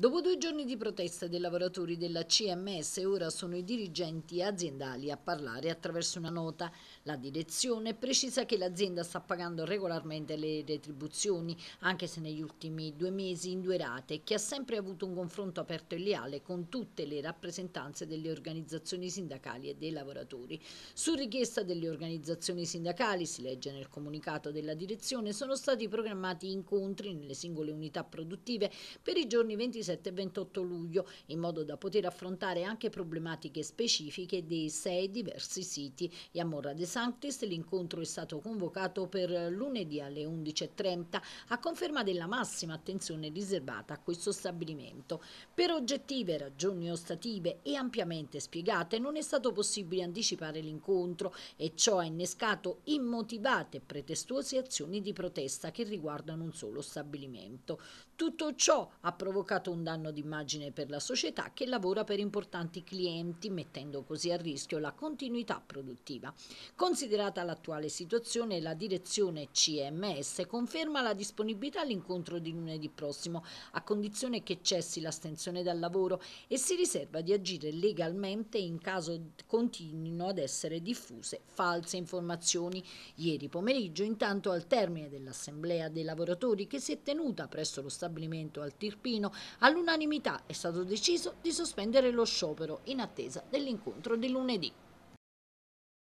Dopo due giorni di protesta dei lavoratori della CMS, ora sono i dirigenti aziendali a parlare attraverso una nota. La direzione precisa che l'azienda sta pagando regolarmente le retribuzioni, anche se negli ultimi due mesi in due rate, che ha sempre avuto un confronto aperto e leale con tutte le rappresentanze delle organizzazioni sindacali e dei lavoratori. Su richiesta delle organizzazioni sindacali, si legge nel comunicato della direzione, sono stati programmati incontri nelle singole unità produttive per i giorni 26 27-28 luglio, in modo da poter affrontare anche problematiche specifiche dei sei diversi siti. E a Morra de Sanctis l'incontro è stato convocato per lunedì alle 11.30, a conferma della massima attenzione riservata a questo stabilimento. Per oggettive ragioni ostative e ampiamente spiegate non è stato possibile anticipare l'incontro e ciò ha innescato immotivate e pretestuose azioni di protesta che riguardano un solo stabilimento. Tutto ciò ha provocato un un danno d'immagine per la società che lavora per importanti clienti, mettendo così a rischio la continuità produttiva. Considerata l'attuale situazione, la direzione CMS conferma la disponibilità all'incontro di lunedì prossimo, a condizione che cessi l'astensione dal lavoro e si riserva di agire legalmente in caso continuino ad essere diffuse false informazioni. Ieri pomeriggio, intanto al termine dell'assemblea dei lavoratori che si è tenuta presso lo stabilimento al Tirpino, All'unanimità è stato deciso di sospendere lo sciopero in attesa dell'incontro di lunedì.